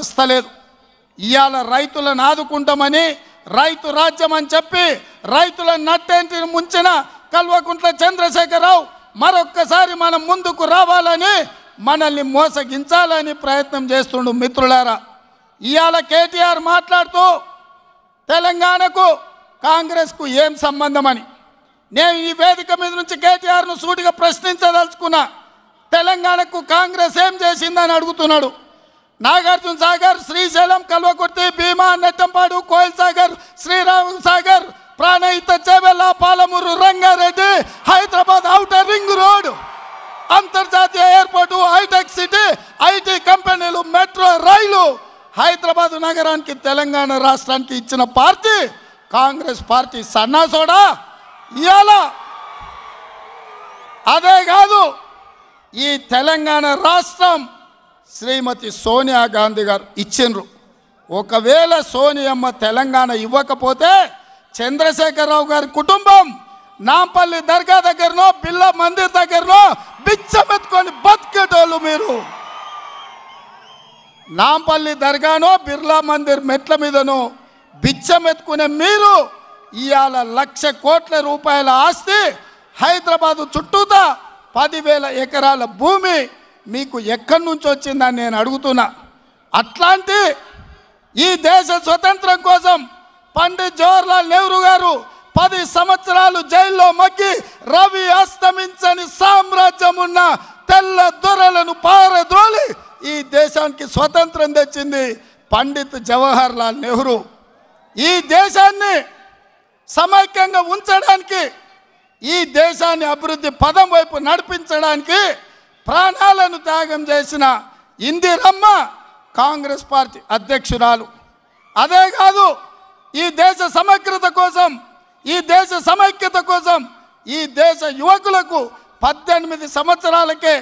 వస్తలేదు ఇవాళ రైతులను ఆదుకుంటామని రైతు రాజ్యం అని చెప్పి రైతుల నట్టేంటి ముంచిన కల్వకుంట్ల చంద్రశేఖరరావు మరొక్కసారి మనం ముందుకు రావాలని మనల్ని మోసగించాలని ప్రయత్నం చేస్తుండు మిత్రులారా ఇవాళ కేటీఆర్ మాట్లాడుతూ తెలంగాణకు కాంగ్రెస్కు ఏం సంబంధం అని నేను ఈ వేదిక మీద నుంచి కేటీఆర్ను సూటిగా ప్రశ్నించదలుచుకున్నా తెలంగాణకు కాంగ్రెస్ ఏం చేసిందని అడుగుతున్నాడు Nagarjuna Sagar Srisailam Kalwakurthy Bhima Nettempadu Koil Sagar Sriram Sagar Pranahita Chevella Palamuru Rangareddy Hyderabad outer ring road అంతర్జాతీయ ఎయిర్పోర్టు హైటెక్ సిటీ ఐటీ కంపెనీలు మెట్రో రైలు హైదరాబాద్ నగరానికి తెలంగాణ రాష్ట్రానికి ఇచ్చిన పార్టీ కాంగ్రెస్ పార్టీ సన్నాసోడా ఇవాళ అదే కాదు ఈ తెలంగాణ రాష్ట్రం శ్రీమతి సోనియా గాంధీ గారు ఇచ్చిండ్రు ఒకవేళ సోనియమ్మ తెలంగాణ ఇవ్వకపోతే చంద్రశేఖరరావు గారి కుటుంబం నాంపల్లి దర్గా దగ్గరనో బిల్ల మందిర్ దగ్గరనో బిచ్చమెత్తుకొని బతికేటోళ్ళు మీరు నాంపల్లి దర్గానో బిర్లా మందిర్ మెట్ల మీదనో బిచ్చమెత్తుకునే మీరు ఇవాళ లక్ష కోట్ల రూపాయల ఆస్తి హైదరాబాదు చుట్టూతా పదివేల ఎకరాల భూమి మీకు ఎక్కడి నుంచి వచ్చిందని నేను అడుగుతున్నా అట్లాంటి ఈ దేశ స్వతంత్రం కోసం పండిత్ జవహర్లాల్ నెహ్రూ గారు పది సంవత్సరాలు జైల్లో మగ్గి రవి అస్తమించని సామ్రాజ్యం ఉన్న తెల్ల దొరలను పారద్రోలి ఈ దేశానికి స్వతంత్రం తెచ్చింది పండిత్ జవహర్ లాల్ నెహ్రూ ఈ దేశాన్ని సమైక్యంగా ఉంచడానికి ఈ దేశాన్ని అభివృద్ధి పదం వైపు నడిపించడానికి ప్రాణాలను త్యాగం చేసిన ఇందిరమ్మ కాంగ్రెస్ పార్టీ అధ్యక్షురాలు అదే కాదు ఈ దేశ సమగ్రత కోసం ఈ దేశ సమైక్యత కోసం ఈ దేశ యువకులకు పద్దెనిమిది సంవత్సరాలకే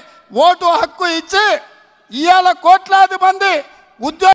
ఓటు హక్కు ఇచ్చి ఇవాళ కోట్లాది మంది ఉద్యోగ